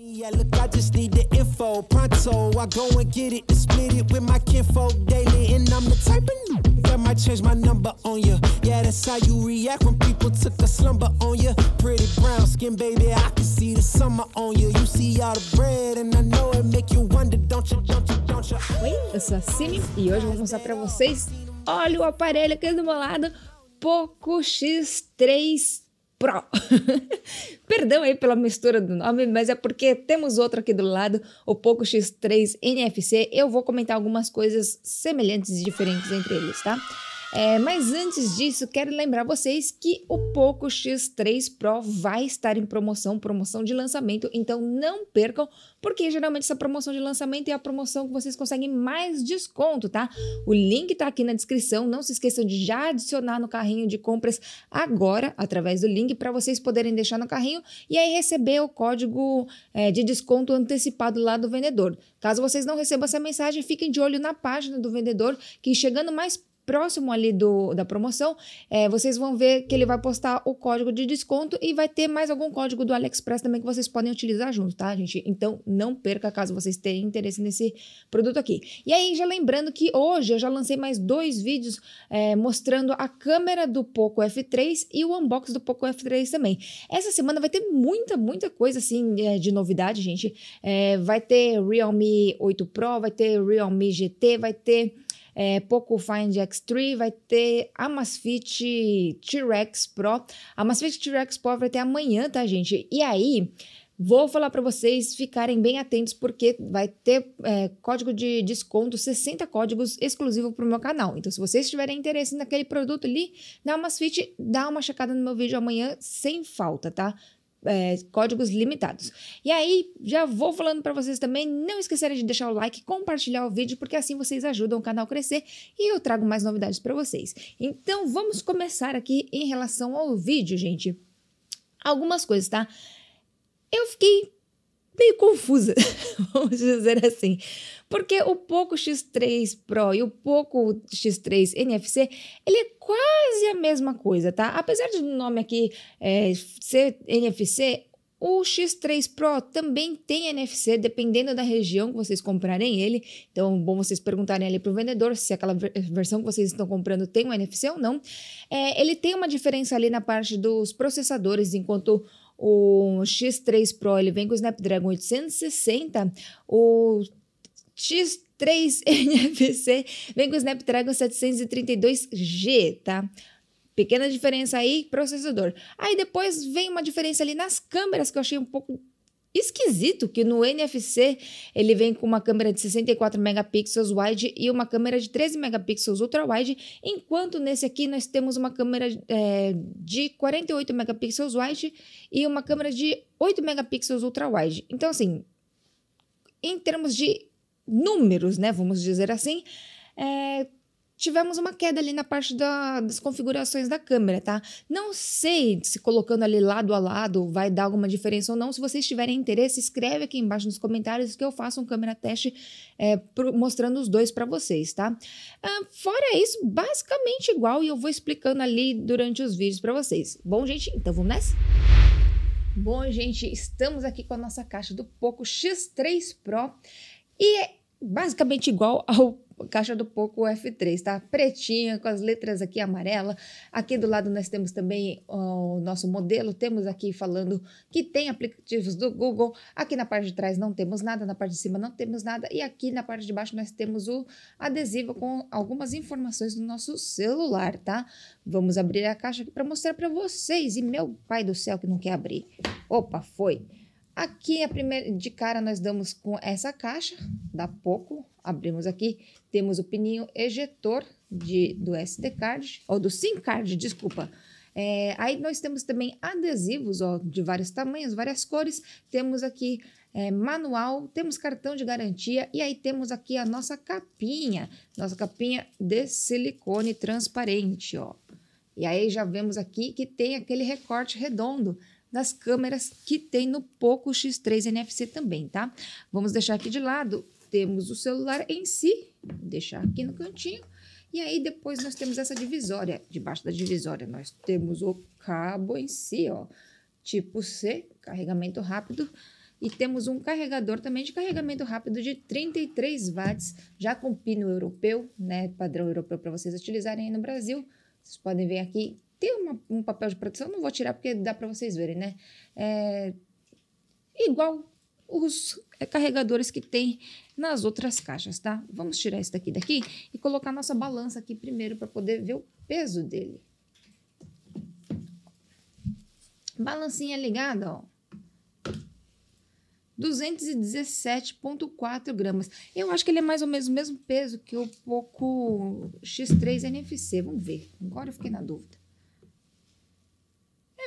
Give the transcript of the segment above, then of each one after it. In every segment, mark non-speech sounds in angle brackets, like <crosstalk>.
Yeah, look, I just need the info, pronto. I go and get it and split it with my kinfolk daily. And I'm the type of that might change my number on ya. Yeah, that's how you react when people took a slumber on Pretty brown skin, baby, I can see the summer on You see all the bread, and I know it make you wonder, don't you, don't you, don't you? Oi, eu sou a Cine e hoje eu vou mostrar pra vocês. Olha o aparelho aqui do meu lado, Poco X3 Pro. <laughs> Perdão aí pela mistura do nome, mas é porque temos outro aqui do lado, o Poco X3 NFC. Eu vou comentar algumas coisas semelhantes e diferentes entre eles, tá? É, mas antes disso, quero lembrar vocês que o Poco X3 Pro vai estar em promoção, promoção de lançamento, então não percam, porque geralmente essa promoção de lançamento é a promoção que vocês conseguem mais desconto, tá? O link tá aqui na descrição, não se esqueçam de já adicionar no carrinho de compras agora, através do link, para vocês poderem deixar no carrinho e aí receber o código é, de desconto antecipado lá do vendedor. Caso vocês não recebam essa mensagem, fiquem de olho na página do vendedor, que chegando mais próximo ali do, da promoção, é, vocês vão ver que ele vai postar o código de desconto e vai ter mais algum código do AliExpress também que vocês podem utilizar junto, tá, gente? Então não perca caso vocês tenham interesse nesse produto aqui. E aí, já lembrando que hoje eu já lancei mais dois vídeos é, mostrando a câmera do Poco F3 e o unboxing do Poco F3 também. Essa semana vai ter muita, muita coisa assim é, de novidade, gente. É, vai ter Realme 8 Pro, vai ter Realme GT, vai ter é, Poco Find X3, vai ter Amazfit T-Rex Pro. A Amazfit T-Rex Pro vai ter amanhã, tá, gente? E aí... Vou falar para vocês ficarem bem atentos porque vai ter é, código de desconto, 60 códigos exclusivo para o meu canal. Então, se vocês tiverem interesse naquele produto ali, na Amazfit, dá uma checada no meu vídeo amanhã sem falta, tá? é, códigos limitados. E aí, já vou falando para vocês também, não esquecerem de deixar o like, compartilhar o vídeo, porque assim vocês ajudam o canal a crescer e eu trago mais novidades para vocês. Então, vamos começar aqui em relação ao vídeo, gente. Algumas coisas, tá? Eu fiquei meio confusa, <laughs> vamos dizer assim. Porque o Poco X3 Pro e o Poco X3 NFC, ele é quase a mesma coisa, tá? Apesar de o nome aqui é, ser NFC, o X3 Pro também tem NFC, dependendo da região que vocês comprarem ele. Então, é bom vocês perguntarem ali para o vendedor se aquela versão que vocês estão comprando tem um NFC ou não. É, ele tem uma diferença ali na parte dos processadores, enquanto o X3 Pro ele vem com o Snapdragon 860, o X 3 <laughs> NFC vem com o Snapdragon 732G, tá? Pequena diferença aí, processador. Aí depois vem uma diferença ali nas câmeras que eu achei um pouco esquisito que no NFC ele vem com uma câmera de 64 megapixels wide e uma câmera de 13 megapixels ultra wide, enquanto nesse aqui nós temos uma câmera é, de 48 megapixels wide e uma câmera de 8 megapixels ultra wide. Então, assim, em termos de números, né, vamos dizer assim, é, tivemos uma queda ali na parte da, das configurações da câmera, tá? Não sei se colocando ali lado a lado vai dar alguma diferença ou não. Se vocês tiverem interesse, escreve aqui embaixo nos comentários que eu faço um câmera teste é, pro, mostrando os dois para vocês, tá? Ah, fora isso, basicamente igual e eu vou explicando ali durante os vídeos para vocês. Bom, gente, então vamos nessa? Bom, gente, estamos aqui com a nossa caixa do Poco X3 Pro e é basicamente igual ao caixa do Poco F3, tá? Pretinha, com as letras aqui amarela. Aqui do lado nós temos também o nosso modelo, temos aqui falando que tem aplicativos do Google. Aqui na parte de trás não temos nada, na parte de cima não temos nada. E aqui na parte de baixo nós temos o adesivo com algumas informações do nosso celular, tá? Vamos abrir a caixa aqui para mostrar para vocês. E meu pai do céu que não quer abrir. Opa, foi! Aqui, a primeira, de cara, nós damos com essa caixa, da pouco abrimos aqui, temos o pininho ejetor de, do SD card, ou do SIM card, desculpa. É, aí nós temos também adesivos ó, de vários tamanhos, várias cores, temos aqui é, manual, temos cartão de garantia e aí temos aqui a nossa capinha, nossa capinha de silicone transparente, ó. E aí já vemos aqui que tem aquele recorte redondo das câmeras que tem no Poco X3 NFC também, tá? Vamos deixar aqui de lado. Temos o celular em si, deixar aqui no cantinho. E aí depois nós temos essa divisória. Debaixo da divisória nós temos o cabo em si, ó, tipo C, carregamento rápido. E temos um carregador também de carregamento rápido de 33 watts, já com pino europeu, né, padrão europeu para vocês utilizarem aí no Brasil. Vocês podem ver aqui tem uma, um papel de proteção, não vou tirar porque dá para vocês verem, né? É igual os carregadores que tem nas outras caixas, tá? Vamos tirar esse daqui daqui e colocar nossa balança aqui primeiro para poder ver o peso dele. Balancinha ligada, ó. 217,4 gramas. Eu acho que ele é mais ou menos o mesmo peso que o Poco X3 NFC. Vamos ver. Agora eu fiquei na dúvida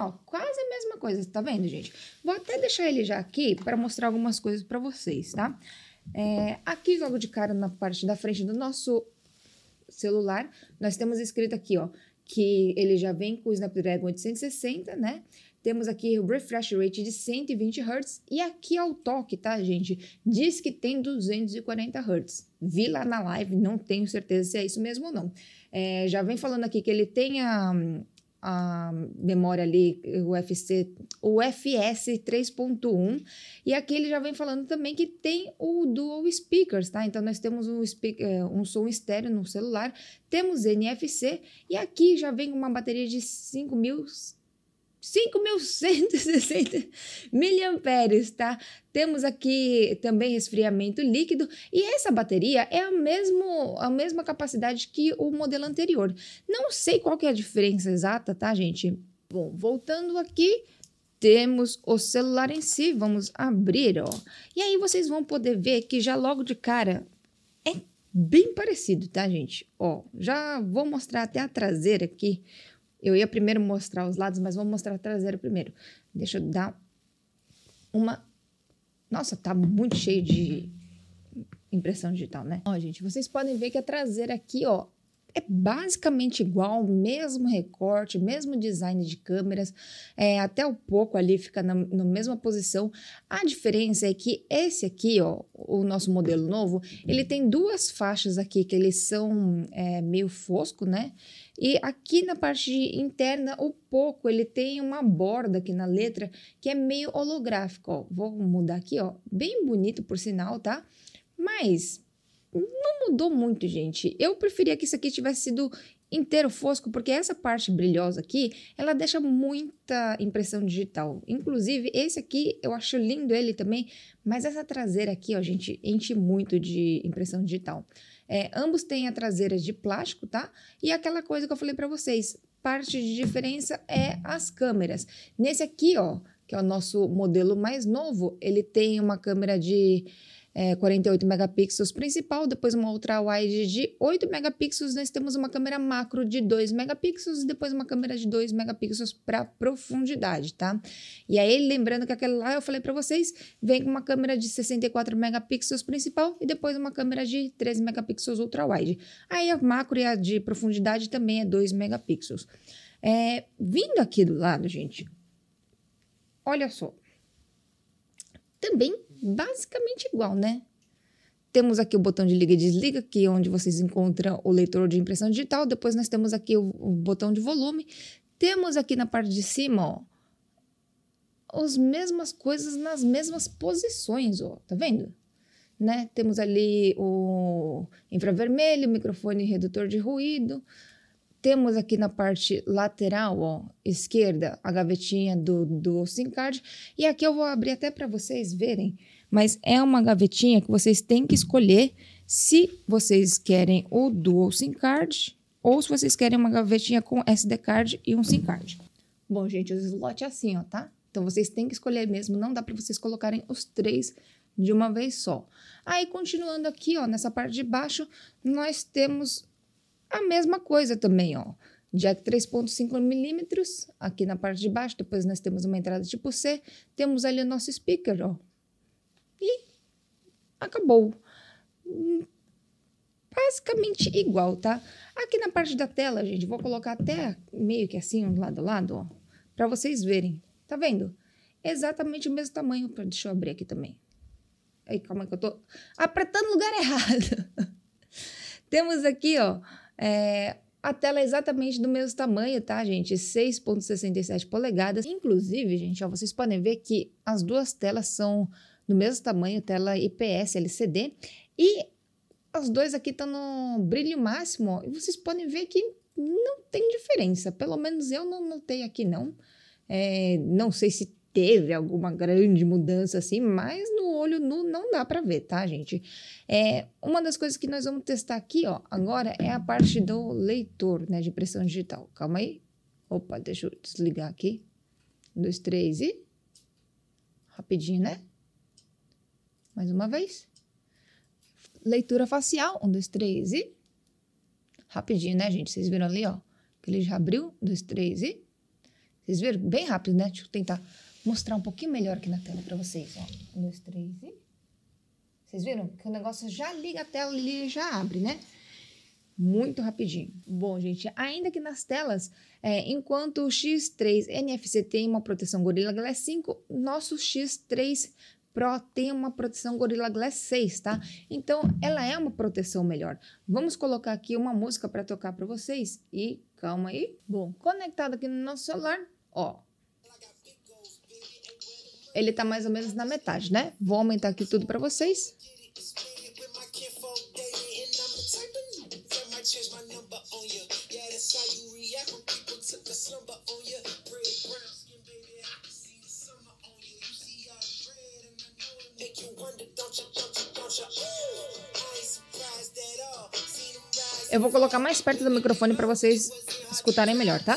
ó, quase a mesma coisa, tá vendo, gente? Vou até deixar ele já aqui para mostrar algumas coisas para vocês, tá? É, aqui, logo de cara, na parte da frente do nosso celular, nós temos escrito aqui, ó, que ele já vem com o Snapdragon 860, né? Temos aqui o refresh rate de 120 Hz e aqui ao é toque, tá, gente? Diz que tem 240 Hz. Vi lá na live, não tenho certeza se é isso mesmo ou não. É, já vem falando aqui que ele tem hum, a, a memória ali, o UFC, o FS 3.1, e aqui ele já vem falando também que tem o dual speakers, tá? Então nós temos um, speaker, é, um som estéreo no celular, temos NFC, e aqui já vem uma bateria de 5.000 5.160 <laughs> miliamperes, tá? Temos aqui também resfriamento líquido e essa bateria é a, mesmo, a mesma capacidade que o modelo anterior. Não sei qual que é a diferença exata, tá, gente? Bom, voltando aqui, temos o celular em si, vamos abrir, ó. E aí vocês vão poder ver que já logo de cara é bem parecido, tá, gente? Ó, já vou mostrar até a traseira aqui eu ia primeiro mostrar os lados, mas vamos mostrar a traseira primeiro. Deixa eu dar uma. Nossa, tá muito cheio de impressão digital, né? Ó, gente, vocês podem ver que a traseira aqui, ó, é basicamente igual, mesmo recorte, mesmo design de câmeras, é, até o pouco ali fica na, na, mesma posição. A diferença é que esse aqui, ó, o nosso modelo novo, ele tem duas faixas aqui que eles são é, meio fosco, né? E aqui na parte interna, o pouco, ele tem uma borda aqui na letra que é meio holográfico, ó. Vou mudar aqui, ó, bem bonito por sinal, tá? Mas não mudou muito, gente. Eu preferia que isso aqui tivesse sido inteiro fosco, porque essa parte brilhosa aqui, ela deixa muita impressão digital. Inclusive, esse aqui, eu acho lindo ele também, mas essa traseira aqui, ó, gente, enche muito de impressão digital. É, ambos têm a traseira de plástico, tá? E aquela coisa que eu falei para vocês, parte de diferença é as câmeras. Nesse aqui, ó, que é o nosso modelo mais novo, ele tem uma câmera de é, 48 megapixels principal, depois uma outra wide de 8 megapixels, nós temos uma câmera macro de 2 megapixels e depois uma câmera de 2 megapixels para profundidade, tá? E aí, lembrando que aquele lá eu falei para vocês, vem com uma câmera de 64 megapixels principal e depois uma câmera de 13 megapixels ultra wide. Aí a macro e a de profundidade também é 2 megapixels. É, vindo aqui do lado, gente, olha só. Também basicamente igual, né? Temos aqui o botão de liga e desliga, que é onde vocês encontram o leitor de impressão digital. Depois nós temos aqui o, o botão de volume. Temos aqui na parte de cima, ó, as mesmas coisas nas mesmas posições, ó, tá vendo? Né? Temos ali o infravermelho, microfone redutor de ruído, temos aqui na parte lateral, ó, esquerda, a gavetinha do, do SIM card. E aqui eu vou abrir até para vocês verem, mas é uma gavetinha que vocês têm que escolher se vocês querem o dual SIM card ou se vocês querem uma gavetinha com SD card e um SIM card. Bom, gente, o slot é assim, ó, tá? Então vocês têm que escolher mesmo, não dá para vocês colocarem os três de uma vez só. Aí continuando aqui, ó, nessa parte de baixo, nós temos a mesma coisa também, ó. Jack 3.5 milímetros, aqui na parte de baixo, depois nós temos uma entrada tipo C, temos ali o nosso speaker, ó. E acabou. Hum, basicamente igual, tá? Aqui na parte da tela, gente, vou colocar até meio que assim, um lado a lado, ó, para vocês verem. Tá vendo? Exatamente o mesmo tamanho. Deixa eu abrir aqui também. Aí, calma que eu tô apertando o lugar <laughs> errado. temos aqui, ó, é, a tela é exatamente do mesmo tamanho, tá, gente? 6,67 polegadas. Inclusive, gente, ó, vocês podem ver que as duas telas são do mesmo tamanho, tela IPS LCD. E os dois aqui estão tá no brilho máximo, ó, e vocês podem ver que não tem diferença. Pelo menos eu não notei aqui, não. É, não sei se teve alguma grande mudança assim, mas no olho nu não dá para ver, tá, gente? É, uma das coisas que nós vamos testar aqui, ó, agora é a parte do leitor, né, de pressão digital. Calma aí. Opa, deixa eu desligar aqui. Um, dois, três e. Rapidinho, né? Mais uma vez. Leitura facial. Um, dois, três e. Rapidinho, né, gente? Vocês viram ali, ó? Que ele já abriu. Um, dois, três e. Vocês viram? Bem rápido, né? Deixa eu tentar mostrar um pouquinho melhor aqui na tela para vocês. Ó. Um, dois, três e... Vocês viram que o negócio já liga a tela e já abre, né? Muito rapidinho. Bom, gente, ainda que nas telas, é, enquanto o X3 NFC tem uma proteção Gorilla Glass 5, nosso X3 Pro tem uma proteção Gorilla Glass 6, tá? Então, ela é uma proteção melhor. Vamos colocar aqui uma música para tocar para vocês e calma aí. Bom, conectado aqui no nosso celular, ó, ele está mais ou menos na metade, né? Vou aumentar aqui tudo para vocês. Eu vou colocar mais perto do microfone para vocês escutarem melhor, tá?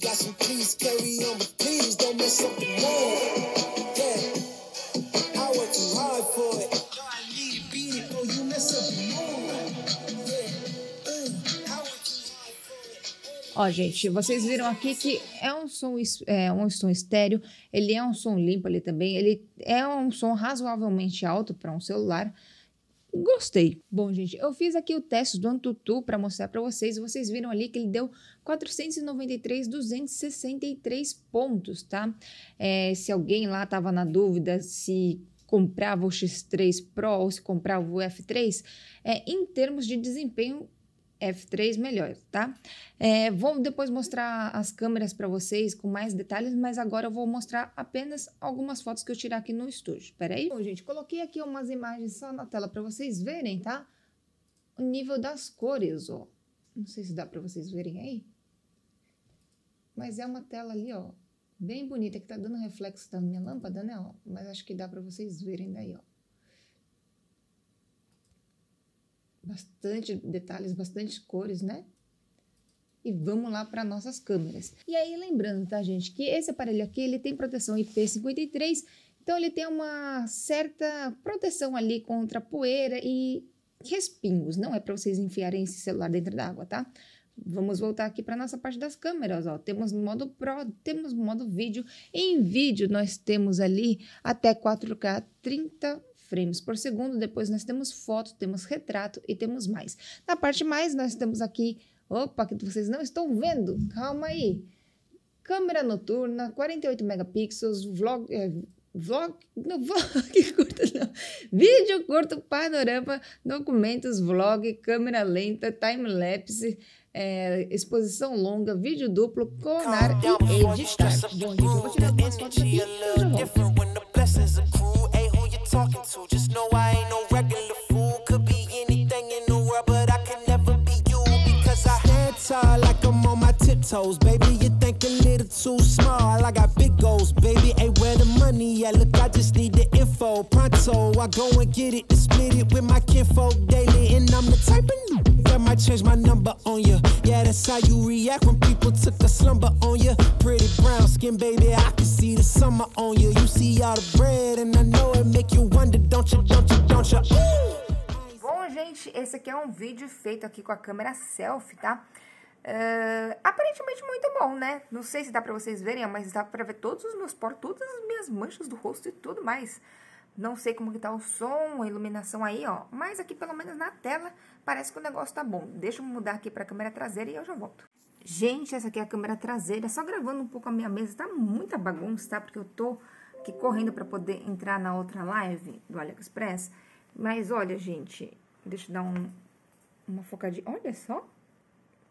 got some carry on, but please don't mess up the mood. Yeah, I work too hard uh, for it. Ó, gente, vocês viram aqui que é um som é um som estéreo, ele é um som limpo ali também, ele é um som razoavelmente alto para um celular gostei. Bom, gente, eu fiz aqui o teste do Antutu para mostrar para vocês. Vocês viram ali que ele deu 493, 263 pontos, tá? É, se alguém lá tava na dúvida se comprava o X3 Pro ou se comprava o F3, é, em termos de desempenho F3 melhor, tá? É, vou depois mostrar as câmeras para vocês com mais detalhes, mas agora eu vou mostrar apenas algumas fotos que eu tirar aqui no estúdio. Peraí. Bom, gente, coloquei aqui umas imagens só na tela para vocês verem, tá? O nível das cores, ó. Não sei se dá para vocês verem aí. Mas é uma tela ali, ó, bem bonita, que tá dando reflexo da minha lâmpada, né, ó. Mas acho que dá para vocês verem daí, ó. bastante detalhes, bastante cores, né? E vamos lá para nossas câmeras. E aí lembrando, tá gente, que esse aparelho aqui ele tem proteção IP53, então ele tem uma certa proteção ali contra poeira e respingos, não é para vocês enfiarem esse celular dentro da água, tá? Vamos voltar aqui para nossa parte das câmeras, ó. Temos modo Pro, temos modo vídeo. Em vídeo nós temos ali até 4K 30 frames por segundo. Depois nós temos foto, temos retrato e temos mais. Na parte mais, nós temos aqui. Opa, que vocês não estão vendo. Calma aí. Câmera noturna, 48 megapixels, vlog, é, vlog, não <laughs> vlog curto não, vídeo curto, panorama, documentos, vlog, câmera lenta, time-lapse, é, exposição longa, vídeo duplo, coronar, e editar. Bom, gente, vou tirar umas fotos aqui e já volto. talking to. Just know I ain't no regular fool. Could be anything in the world, but I can never be you because I stand tall like I'm on my tiptoes. Baby, you think a little too small. I got big goals, baby. Hey, where the money at? Look, I just need the info. Pronto, I go and get it and split it with my kinfolk daily. And I'm the type of I might change my number on Yeah, that's how you react when people took a slumber on Pretty brown skin, baby, I can see the summer on You see all the bread, and I know it make you wonder, don't you, don't you, don't Bom, gente, esse aqui é um vídeo feito aqui com a câmera selfie, tá? Uh, aparentemente muito bom, né? Não sei se dá pra vocês verem, mas dá pra ver todos os meus poros, todas as minhas manchas do rosto e tudo mais. Não sei como que tá o som, a iluminação aí, ó. Mas aqui, pelo menos na tela, parece que o negócio tá bom. Deixa eu mudar aqui para a câmera traseira e eu já volto. Gente, essa aqui é a câmera traseira, só gravando um pouco a minha mesa, tá muita bagunça, tá? Porque eu tô aqui correndo para poder entrar na outra live do AliExpress. Mas olha, gente, deixa eu dar um, uma focadinha. Olha só,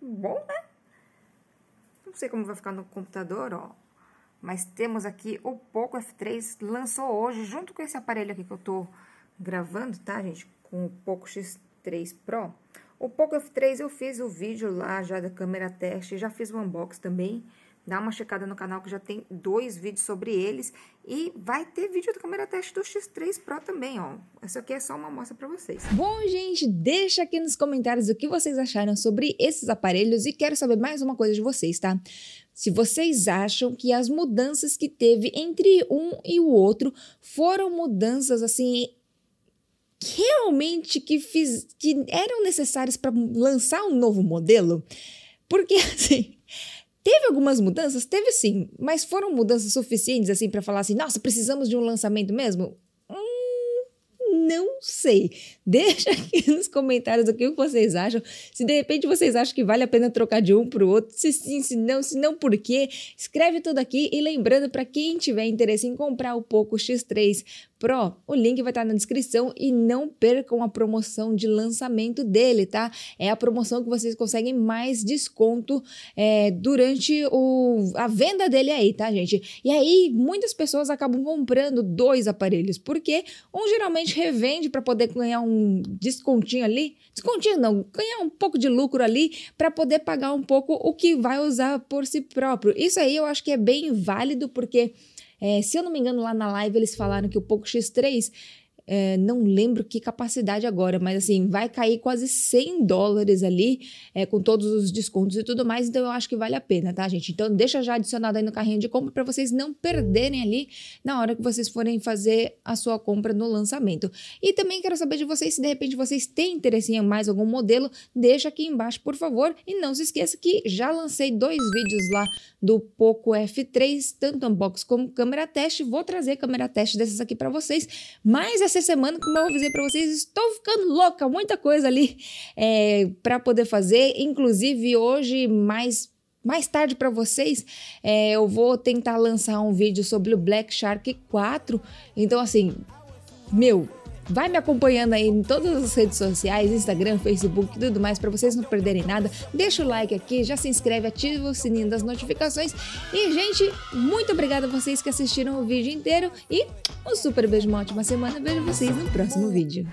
bom, né? Não sei como vai ficar no computador, ó. Mas temos aqui o Poco F3, lançou hoje, junto com esse aparelho aqui que eu tô gravando, tá, gente? Com o Poco X3 3 Pro. O Poco F3 eu fiz o vídeo lá já da câmera teste, já fiz o unboxing também. Dá uma checada no canal que já tem dois vídeos sobre eles. E vai ter vídeo da câmera teste do X3 Pro também, ó. Isso aqui é só uma amostra para vocês. Bom, gente, deixa aqui nos comentários o que vocês acharam sobre esses aparelhos. E quero saber mais uma coisa de vocês, tá? se vocês acham que as mudanças que teve entre um e o outro foram mudanças assim realmente que, fiz, que eram necessários para lançar um novo modelo? Porque, <laughs> assim, teve algumas mudanças? Teve sim, mas foram mudanças suficientes, assim, para falar assim, nossa, precisamos de um lançamento mesmo? Hum, não sei. <laughs> Deixa aqui nos comentários o que vocês acham. Se de repente vocês acham que vale a pena trocar de um para o outro, se sim, se não, se não por quê, escreve tudo aqui. E lembrando, para quem tiver interesse em comprar o Poco X3 Pro. O link vai estar na descrição e não percam a promoção de lançamento dele, tá? É a promoção que vocês conseguem mais desconto é, durante o, a venda dele aí, tá, gente? E aí, muitas pessoas acabam comprando dois aparelhos, porque um geralmente revende para poder ganhar um descontinho ali. Descontinho não, ganhar um pouco de lucro ali para poder pagar um pouco o que vai usar por si próprio. Isso aí eu acho que é bem válido, porque é, se eu não me engano, lá na live eles falaram que o Poco X3 é, não lembro que capacidade agora, mas assim, vai cair quase 100 dólares ali, é, com todos os descontos e tudo mais, então eu acho que vale a pena, tá, gente? Então deixa já adicionado aí no carrinho de compra para vocês não perderem ali na hora que vocês forem fazer a sua compra no lançamento. E também quero saber de vocês se de repente vocês têm interesse em mais algum modelo, deixa aqui embaixo, por favor, e não se esqueça que já lancei dois vídeos lá do Poco F3, tanto unbox como câmera teste, vou trazer câmera teste dessas aqui para vocês, mas essa essa semana, como eu avisei para vocês, estou ficando louca, muita coisa ali é, para poder fazer. Inclusive, hoje, mais mais tarde para vocês, é, eu vou tentar lançar um vídeo sobre o Black Shark 4. Então, assim, meu, Vai me acompanhando aí em todas as redes sociais, Instagram, Facebook, tudo mais, para vocês não perderem nada. Deixa o like aqui, já se inscreve, ativa o sininho das notificações. E, gente, muito obrigada a vocês que assistiram o vídeo inteiro e um super beijo, uma ótima semana. Vejo vocês no próximo vídeo.